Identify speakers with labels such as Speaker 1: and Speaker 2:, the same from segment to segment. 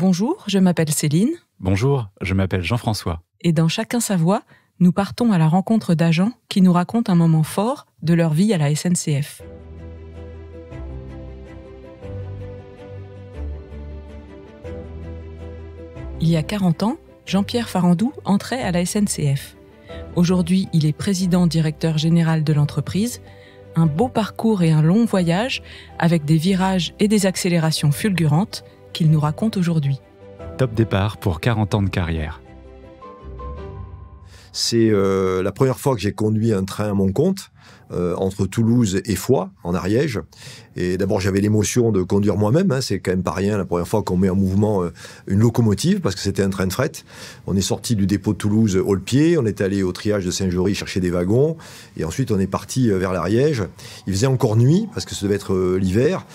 Speaker 1: Bonjour, je m'appelle Céline.
Speaker 2: Bonjour, je m'appelle Jean-François.
Speaker 1: Et dans Chacun sa voix, nous partons à la rencontre d'agents qui nous racontent un moment fort de leur vie à la SNCF. Il y a 40 ans, Jean-Pierre Farandou entrait à la SNCF. Aujourd'hui, il est président-directeur général de l'entreprise. Un beau parcours et un long voyage, avec des virages et des accélérations fulgurantes, nous raconte aujourd'hui.
Speaker 2: Top départ pour 40 ans de carrière.
Speaker 3: C'est euh, la première fois que j'ai conduit un train à mon compte. Euh, entre Toulouse et Foix, en Ariège. Et d'abord, j'avais l'émotion de conduire moi-même. Hein, c'est quand même pas rien la première fois qu'on met en mouvement euh, une locomotive, parce que c'était un train de fret. On est sorti du dépôt de Toulouse au le pied, on est allé au triage de Saint-Jory chercher des wagons, et ensuite on est parti euh, vers l'Ariège. Il faisait encore nuit, parce que ça devait être l'hiver.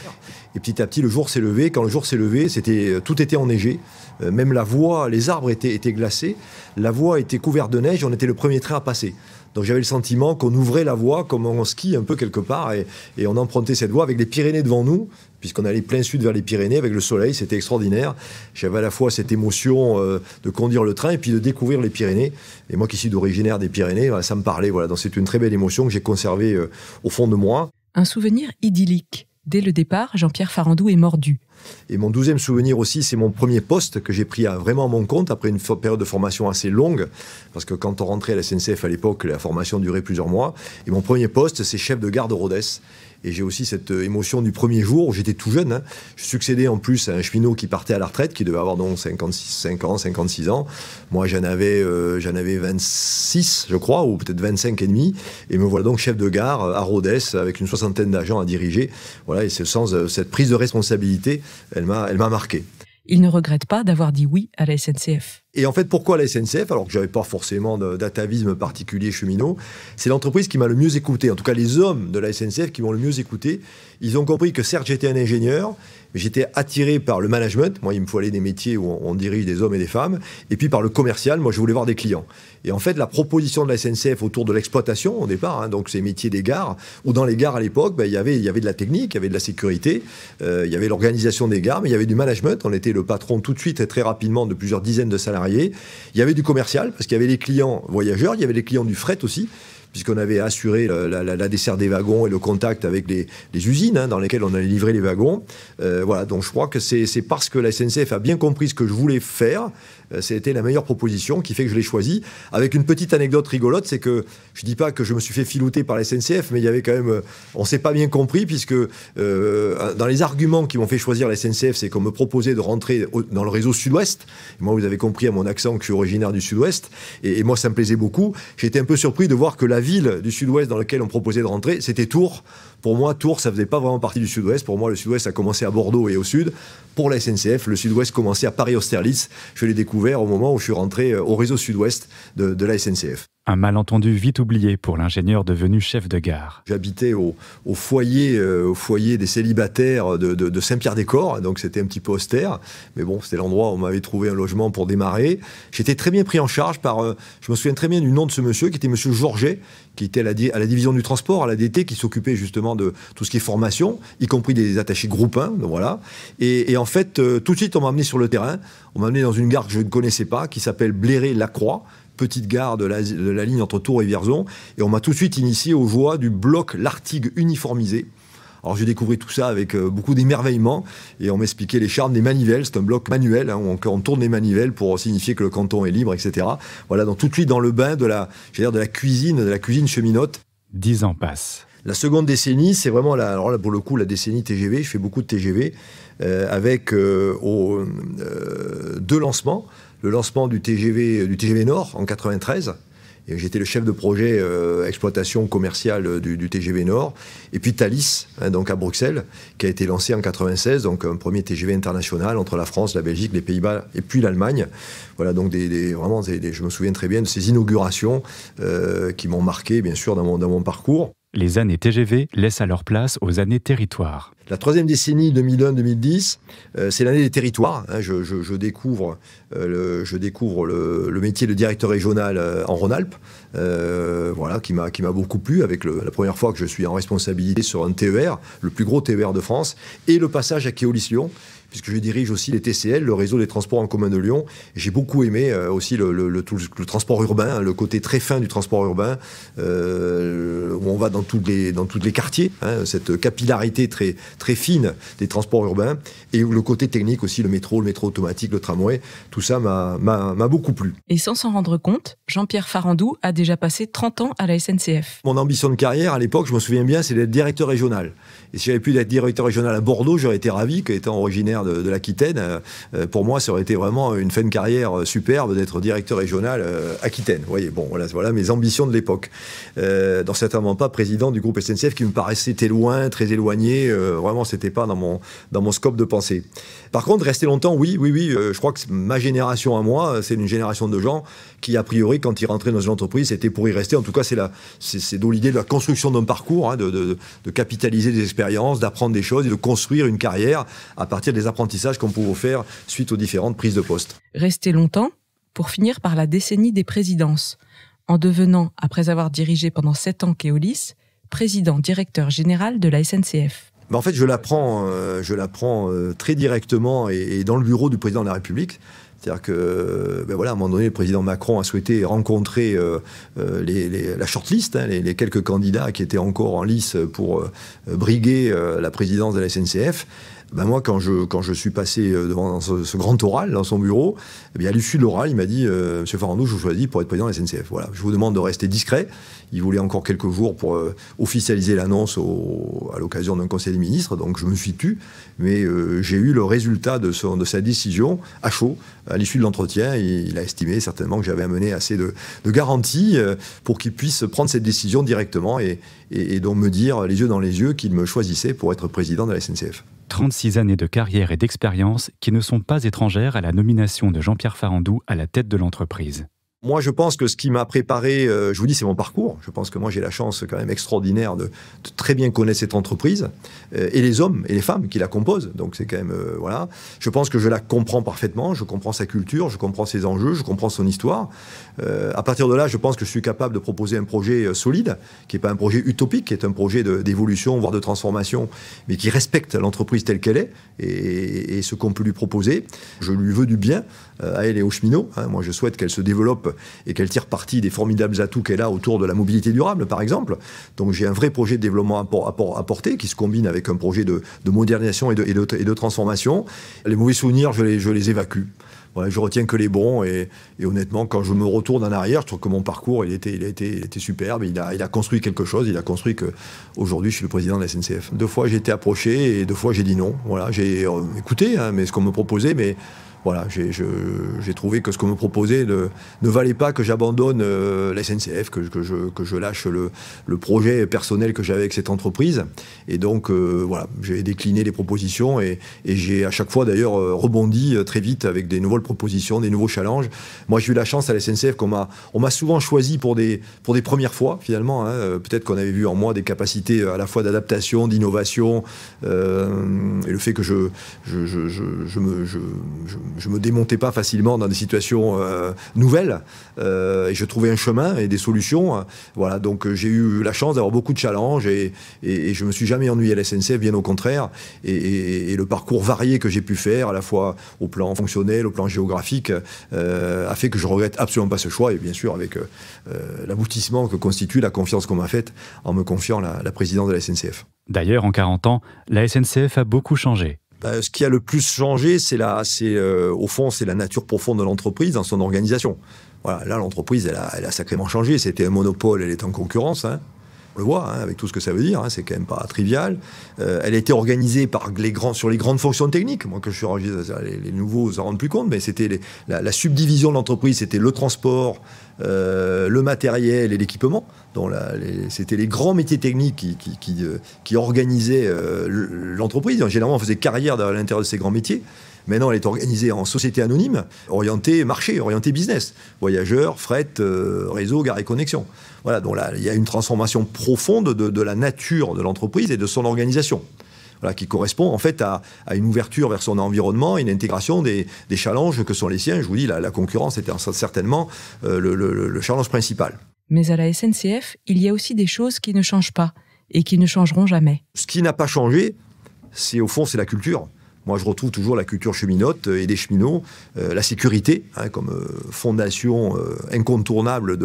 Speaker 3: Et petit à petit, le jour s'est levé. Quand le jour s'est levé, c'était tout était enneigé. même la voie, les arbres étaient glacés. La voie était couverte de neige. On était le premier train à passer. Donc j'avais le sentiment qu'on ouvrait la voie comme on skie un peu quelque part et, on empruntait cette voie avec les Pyrénées devant nous puisqu'on allait plein sud vers les Pyrénées avec le soleil, c'était extraordinaire. J'avais à la fois cette émotion euh, de conduire le train et puis de découvrir les Pyrénées. Et moi qui suis d'originaire des Pyrénées, ça me parlait. Voilà. Donc c'est une très belle émotion que j'ai conservée euh, au fond de moi.
Speaker 1: Un souvenir idyllique. Dès le départ, Jean-Pierre Farandou est mordu.
Speaker 3: Et mon douzième souvenir aussi, c'est mon premier poste que j'ai pris à, vraiment à mon compte après une période de formation assez longue, parce que quand on rentrait à la SNCF à l'époque, la formation durait plusieurs mois. Et mon premier poste, c'est chef de gare de Rodez. Et j'ai aussi cette euh, émotion du premier jour, j'étais tout jeune, hein. je succédais en plus à un cheminot qui partait à la retraite, qui devait avoir donc 55 ans, 56 ans. Moi j'en avais, euh, avais 26, je crois, ou peut-être 25 et demi, et me voilà donc chef de gare euh, à Rodez, avec une soixantaine d'agents à diriger. Voilà, et c'est le sens, cette prise de responsabilité, elle m'a marqué il ne
Speaker 1: regrette pas d'avoir dit oui à la SNCF.
Speaker 3: Et en fait, pourquoi la SNCF Alors que j'avais pas forcément d'atavisme particulier cheminot, c'est l'entreprise qui m'a le mieux écouté. En tout cas, les hommes de la SNCF qui m'ont le mieux écouté, ils ont compris que certes j'étais un ingénieur, mais j'étais attiré par le management. Moi, il me faut aller des métiers où on, dirige des hommes et des femmes, et puis par le commercial. Moi, je voulais voir des clients. Et en fait, la proposition de la SNCF autour de l'exploitation au départ, hein, donc ces métiers des gares, ou dans les gares à l'époque, ben, il y il y avait de la technique, il y avait de la sécurité, euh, il y avait l'organisation des gares, mais il y avait du management. On était le patron tout de suite et très rapidement de plusieurs dizaines de salariés. Il y avait du commercial, parce qu'il y avait les clients voyageurs, il y avait les clients du fret aussi, puisqu'on avait assuré la, la, dessert des wagons et le contact avec les, usines hein, dans lesquelles on allait livrer les wagons. Euh, voilà, donc je crois que c'est parce que la SNCF a bien compris ce que je voulais faire euh, c'était la meilleure proposition qui fait que je l'ai choisi. Avec une petite anecdote rigolote, c'est que je ne dis pas que je me suis fait filouter par la SNCF, mais il y avait quand même. Euh, on ne s'est pas bien compris, puisque euh, dans les arguments qui m'ont fait choisir la SNCF, c'est qu'on me proposait de rentrer dans le réseau sud-ouest. Moi, vous avez compris à mon accent que je suis originaire du sud-ouest. Et, moi, ça me plaisait beaucoup. J'étais un peu surpris de voir que la ville du sud-ouest dans laquelle on proposait de rentrer, c'était Tours. Pour moi, Tours, ça faisait pas vraiment partie du sud-ouest. Pour moi, le sud-ouest a commencé à Bordeaux et au sud. Pour la SNCF, le sud-ouest commençait à Paris-Austerlitz. Je l'ai découvert au moment où je suis rentré euh, au réseau sud-ouest de, de la SNCF.
Speaker 2: Un malentendu vite oublié pour l'ingénieur devenu chef de gare.
Speaker 3: J'habitais au, foyer, euh, au foyer des célibataires de, Saint-Pierre-des-Corps, donc c'était un petit peu austère, mais bon, c'était l'endroit où on m'avait trouvé un logement pour démarrer. J'étais très bien pris en charge par, euh, je me souviens très bien du nom de ce monsieur, qui était monsieur Georget, qui était à la, division du transport, à la DT, qui s'occupait justement de tout ce qui est formation, y compris des attachés groupins, voilà. Et, en fait, euh, tout de suite, on m'a amené sur le terrain, on m'a amené dans une gare que je ne connaissais pas, qui s'appelle bléré croix petite gare de la, ligne entre Tours et Vierzon. Et on m'a tout de suite initié aux voies du bloc L'Artigue uniformisé. Alors j'ai découvert tout ça avec euh, beaucoup d'émerveillement et on m'expliquait les charmes des manivelles. C'est un bloc manuel hein, où on, tourne les manivelles pour signifier que le canton est libre, etc. Voilà, donc tout de suite dans le bain de la, de la cuisine, de la cuisine cheminote. Dix ans passent. La seconde décennie, c'est vraiment la, alors là pour le coup la décennie TGV. Je fais beaucoup de TGV euh, avec euh, deux lancements le lancement du TGV, euh, du TGV Nord en 93. J'étais le chef de projet euh, exploitation commerciale du, TGV Nord. Et puis Thalys, hein, donc à Bruxelles, qui a été lancé en 96, donc un premier TGV international entre la France, la Belgique, les Pays-Bas et puis l'Allemagne. Voilà, donc des, vraiment, je me souviens très bien de ces inaugurations euh, qui m'ont marqué, bien sûr, dans mon, dans mon parcours. Les années TGV laissent à leur place aux années territoires. La troisième décennie 2001-2010, euh, c'est l'année des territoires. Hein. je, découvre, euh, le, métier de directeur régional euh, en Rhône-Alpes, voilà, qui m'a beaucoup plu avec la première fois que je suis en responsabilité sur un TER, le plus gros TER de France, et le passage à Keolis-Lyon, puisque je dirige aussi les TCL, le réseau des transports en commun de Lyon. J'ai beaucoup aimé euh, aussi le, le, transport urbain, hein, le côté très fin du transport urbain, euh, où on va dans tous les, dans tous les quartiers, hein, cette capillarité très, très fine des transports urbains, et le côté technique aussi, le métro, le métro automatique, le tramway, tout ça m'a beaucoup plu.
Speaker 1: Et sans s'en rendre compte, Jean-Pierre Farandou a déjà passé 30 ans à la SNCF.
Speaker 3: Mon ambition de carrière à l'époque, je me souviens bien, c'est d'être directeur régional. Et si j'avais pu être directeur régional à Bordeaux, j'aurais été ravi, étant originaire de, l'Aquitaine, euh, euh, pour moi, ça aurait été vraiment une fin de carrière euh, superbe d'être directeur régional Aquitaine. Vous voyez, bon, voilà, voilà mes ambitions de l'époque. dans certainement pas président du groupe SNCF qui me paraissait très loin, très éloigné. vraiment, c'était pas dans mon, dans mon scope de pensée. Par contre, rester longtemps, oui, oui, oui. je crois que ma génération à moi, c'est une génération de gens qui, a priori, quand ils rentraient dans une entreprise, c'était pour y rester. En tout cas, c'est la, c'est l'idée de la construction d'un parcours, hein, de, de, de capitaliser des expériences, d'apprendre des choses et de construire une carrière à partir des apprentissages apprentissage qu'on pouvait faire suite aux différentes prises de poste.
Speaker 1: Rester longtemps pour finir par la décennie des présidences, en devenant, après avoir dirigé pendant sept ans Keolis, président-directeur général de la SNCF.
Speaker 3: en fait, je l'apprends, euh, je euh, très directement et, dans le bureau du président de la République. C'est-à-dire que, euh, ben voilà, à un moment donné, le président Macron a souhaité rencontrer la shortlist, hein, les, les, quelques candidats qui étaient encore en lice pour briguer la présidence de la SNCF ben moi, quand je, quand je suis passé euh, devant ce, grand oral, dans son bureau, eh bien, à l'issue de l'oral, il m'a dit euh, Monsieur Farandou, je vous choisis pour être président de la SNCF. Voilà, je vous demande de rester discret. Il voulait encore quelques jours pour euh, officialiser l'annonce à l'occasion d'un conseil des ministres, donc je me suis tué. mais euh, j'ai eu le résultat de, son, de sa décision à chaud, à l'issue de l'entretien. Il, a estimé certainement que j'avais amené assez de, de garanties pour qu'il puisse prendre cette décision directement et, et, et donc me dire, les yeux dans les yeux, qu'il me choisissait pour être président de la SNCF.
Speaker 2: 36 années de carrière et d'expérience qui ne sont pas étrangères à la nomination de Jean-Pierre Farandou à la tête de l'entreprise.
Speaker 3: Moi, je pense que ce qui m'a préparé, euh, je vous dis, c'est mon parcours. Je pense que moi, j'ai la chance quand même extraordinaire de, très bien connaître cette entreprise euh, et les hommes et les femmes qui la composent. Donc, c'est quand même, euh, voilà. Je pense que je la comprends parfaitement. Je comprends sa culture, je comprends ses enjeux, je comprends son histoire. à partir de là, je pense que je suis capable de proposer un projet solide, qui n'est pas un projet utopique, qui est un projet d'évolution, voire de transformation, mais qui respecte l'entreprise telle qu'elle est et, ce qu'on peut lui proposer. Je lui veux du bien à elle et aux cheminots. Hein. Moi, je souhaite qu'elle se développe euh, et qu'elle tire parti des formidables atouts qu'elle a autour de la mobilité durable, par exemple. Donc j'ai un vrai projet de développement à, porter qui se combine avec un projet de, modernisation et de, transformation. Les mauvais souvenirs, je les, évacue. je retiens que les bons et, honnêtement, quand je me retourne en arrière, je trouve que mon parcours, il était, a été, superbe. Il a, construit quelque chose. Il a construit que aujourd'hui, je suis le président de la SNCF. Deux fois, j'ai été approché et deux fois, j'ai dit non. Voilà, j'ai euh, écouté hein, mais ce qu'on me proposait, mais voilà, j'ai trouvé que ce qu'on me proposait ne, ne, valait pas que j'abandonne euh, la SNCF, que, que, je, que je lâche le, le projet personnel que j'avais avec cette entreprise. Et donc, euh, voilà, j'ai décliné les propositions et, et j'ai à chaque fois d'ailleurs euh, rebondi très vite avec des nouvelles propositions, des nouveaux challenges. Moi, j'ai eu la chance à la SNCF qu'on m'a souvent choisi pour des, pour des premières fois, finalement. Hein. Peut-être qu'on avait vu en moi des capacités à la fois d'adaptation, d'innovation, euh, et le fait que je, je, je, je me, je me démontais pas facilement dans des situations euh, nouvelles. Euh, et je trouvais un chemin et des solutions. Voilà, donc euh, j'ai eu la chance d'avoir beaucoup de challenges et, et, et, je me suis jamais ennuyé à la SNCF, bien au contraire. Et, le parcours varié que j'ai pu faire, à la fois au plan fonctionnel, au plan géographique, a fait que je regrette absolument pas ce choix. Et bien sûr, avec l'aboutissement que constitue la confiance qu'on m'a faite en me confiant la, la présidence de la SNCF.
Speaker 2: D'ailleurs, en 40 ans, la SNCF a beaucoup changé.
Speaker 3: Euh, ce qui a le plus changé, c'est la, c'est euh, au fond, c'est la nature profonde de l'entreprise dans son organisation. Voilà, là, l'entreprise, elle a, sacrément changé. C'était un monopole, elle est en concurrence. Hein on le voit, hein, avec tout ce que ça veut dire, hein, c'est quand même pas trivial. Euh, elle était organisée par les sur les grandes fonctions techniques. Moi, que je suis les, les nouveaux s'en rendent plus compte, mais c'était la, subdivision de l'entreprise, c'était le transport, euh, le matériel et l'équipement. C'était les grands métiers techniques qui, euh, organisaient l'entreprise. Généralement, on faisait carrière à l'intérieur de ces grands métiers. Maintenant, elle est organisée en société anonyme, orientée marché, orientée business. Voyageurs, fret, euh, réseau, gare et connexion. Voilà, donc là, il y a une transformation profonde de, la nature de l'entreprise et de son organisation. qui correspond en fait à, une ouverture vers son environnement, une intégration des, challenges que sont les siens. Je vous dis, la, concurrence était certainement euh, le, le challenge principal.
Speaker 1: Mais à la SNCF, il y a aussi des choses qui ne changent pas et qui ne changeront jamais.
Speaker 3: Ce qui n'a pas changé, c'est au fond, c'est la culture. Moi, je retrouve toujours la culture cheminote euh, et des cheminots, euh, la sécurité hein, comme euh, fondation incontournable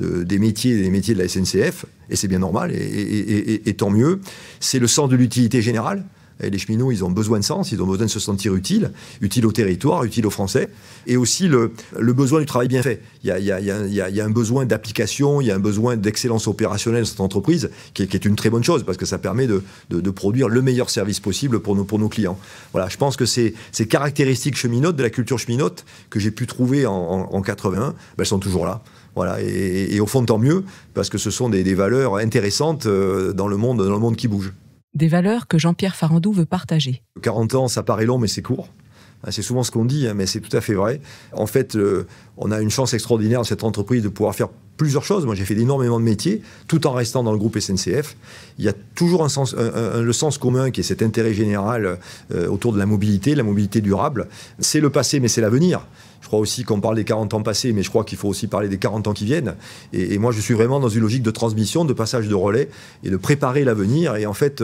Speaker 3: des métiers des métiers de la SNCF, et c'est bien normal, et tant mieux. C'est le sens de l'utilité générale les cheminots, ils ont besoin de sens, ils ont besoin de se sentir utiles, utiles au territoire, utiles aux Français, et aussi le, besoin du travail bien fait. Il y a, un besoin d'application, il y a un besoin d'excellence opérationnelle dans cette entreprise, qui est, une très bonne chose, parce que ça permet de, produire le meilleur service possible pour nos, clients. Voilà, je pense que ces, caractéristiques cheminotes, de la culture cheminote, que j'ai pu trouver en, en, 81, ben, elles sont toujours là. Voilà, et, au fond, tant mieux, parce que ce sont des, des valeurs intéressantes euh, dans le monde, dans le monde qui bouge
Speaker 1: des valeurs que Jean-Pierre Farandou veut partager.
Speaker 3: 40 ans, ça paraît long, mais c'est court. Ah, c'est souvent ce qu'on dit, hein, mais c'est tout à fait vrai. En fait, euh, on a une chance extraordinaire dans cette entreprise de pouvoir faire plusieurs choses. Moi, j'ai fait énormément de métiers, tout en restant dans le groupe SNCF. Il y a toujours un sens, le sens commun qui est cet intérêt général euh, autour de la mobilité, la mobilité durable. C'est le passé, mais c'est l'avenir. Je crois aussi qu'on parle des 40 ans passés, mais je crois qu'il faut aussi parler des 40 ans qui viennent. Et, moi, je suis vraiment dans une logique de transmission, de passage de relais et de préparer l'avenir. Et en fait,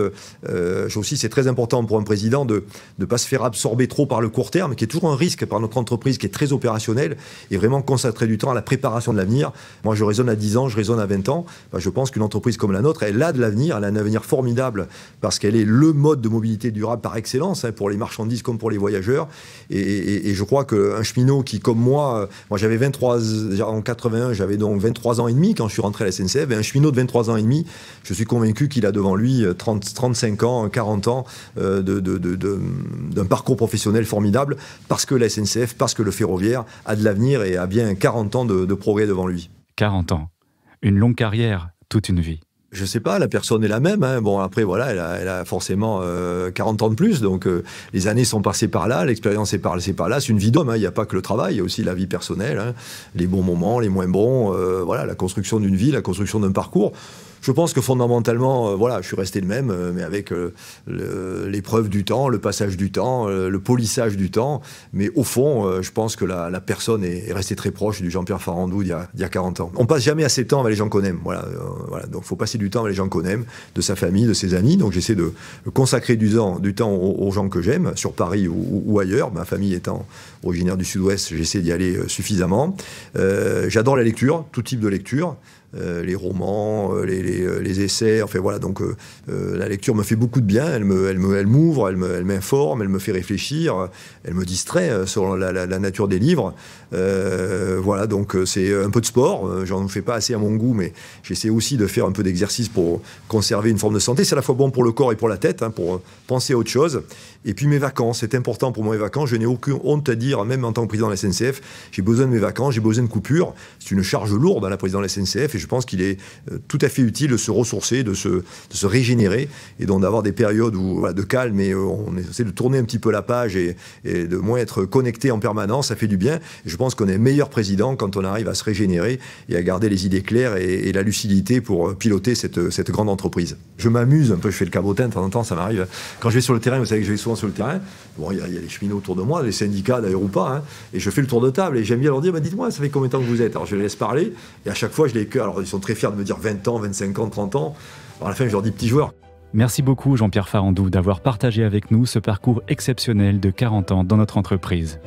Speaker 3: euh, aussi, c'est très important pour un président de ne pas se faire absorber trop par le court terme, qui est toujours un risque par notre entreprise, qui est très opérationnelle, et vraiment consacrer du temps à la préparation de l'avenir. Moi, je je raisonne à 10 ans, je raisonne à 20 ans, bah, je pense qu'une entreprise comme la nôtre, elle a de l'avenir, elle a un avenir formidable parce qu'elle est le mode de mobilité durable par excellence hein, pour les marchandises comme pour les voyageurs. Et, je crois qu'un cheminot qui, comme moi, euh, moi j'avais 23, en 81, j'avais donc 23 ans et demi quand je suis rentré à la SNCF, et un cheminot de 23 ans et demi, je suis convaincu qu'il a devant lui 35 euh, ans, 40 ans euh, d'un parcours professionnel formidable parce que la SNCF, parce que le ferroviaire a de l'avenir et a bien 40 ans de progrès devant lui.
Speaker 2: 40 ans. Une longue carrière, toute une vie
Speaker 3: je sais pas, la personne est la même. Hein. Bon, après, voilà, elle a, forcément 40 euh, ans de plus, donc euh, les années sont passées par là, l'expérience est passée par là. C'est une vie d'homme, hein. il n'y a pas que le travail, il y a aussi la vie personnelle, hein. les bons moments, les moins bons, euh, voilà, la construction d'une vie, la construction d'un parcours je pense que fondamentalement, euh, voilà, je suis resté le même, euh, mais avec euh, l'épreuve du temps, le passage du temps, le polissage du temps. Mais au fond, je pense que la, personne est, restée très proche du Jean-Pierre Farandou d'il y, a 40 ans. On passe jamais assez de temps avec les gens qu'on aime. Voilà, voilà. Donc, faut passer du temps avec les gens qu'on aime, de sa famille, de ses amis. Donc, j'essaie de consacrer du temps, du temps aux, gens que j'aime, sur Paris ou, ailleurs. Ma famille étant originaire du Sud-Ouest, j'essaie d'y aller suffisamment. J'adore la lecture, tout type de lecture, les romans, les euh, les, essais. Enfin voilà, donc euh, euh, la lecture me fait beaucoup de bien. Elle m'ouvre, me, elle, m'ouvre, elle, elle m'informe, elle, me fait réfléchir, elle me distrait sur la, la, nature des livres. voilà, donc c'est un peu de sport. J'en fais pas assez à mon goût, mais j'essaie aussi de faire un peu d'exercice pour conserver une forme de santé. C'est à la fois bon pour le corps et pour la tête, hein, pour penser à autre chose. Et puis mes vacances, c'est important pour moi les vacances. Je n'ai aucune honte à dire, même en tant que président de la SNCF, j'ai besoin de mes vacances, j'ai besoin de coupures. C'est une charge lourde à hein, la présidente de la SNCF et je pense qu'il est tout à fait utile de se ressourcer, de se, régénérer et donc d'avoir des périodes où, de calme et euh, on essaie de tourner un petit peu la page et, de moins être connecté en permanence. Ça fait du bien. je pense qu'on est meilleur président quand on arrive à se régénérer et à garder les idées claires et, la lucidité pour euh, piloter euh, cette, grande entreprise. Je m'amuse un peu, je fais le cabotin de temps en temps, ça m'arrive. Quand je vais sur le terrain, vous savez que je vais souvent sur le terrain, bon, il y, a, les cheminots autour de moi, les syndicats d'ailleurs ou pas, hein, et je fais le tour de table et j'aime bien leur dire, bah, dites-moi, ça fait combien de temps que vous êtes Alors je les laisse parler et à chaque fois, je les Alors ils sont très fiers de me dire 20 ans, 25 ans. 50, 30 ans, à la fin, je leur dis petit joueur. Merci beaucoup Jean-Pierre Farandou
Speaker 2: d'avoir partagé avec nous ce parcours exceptionnel de 40 ans dans notre entreprise.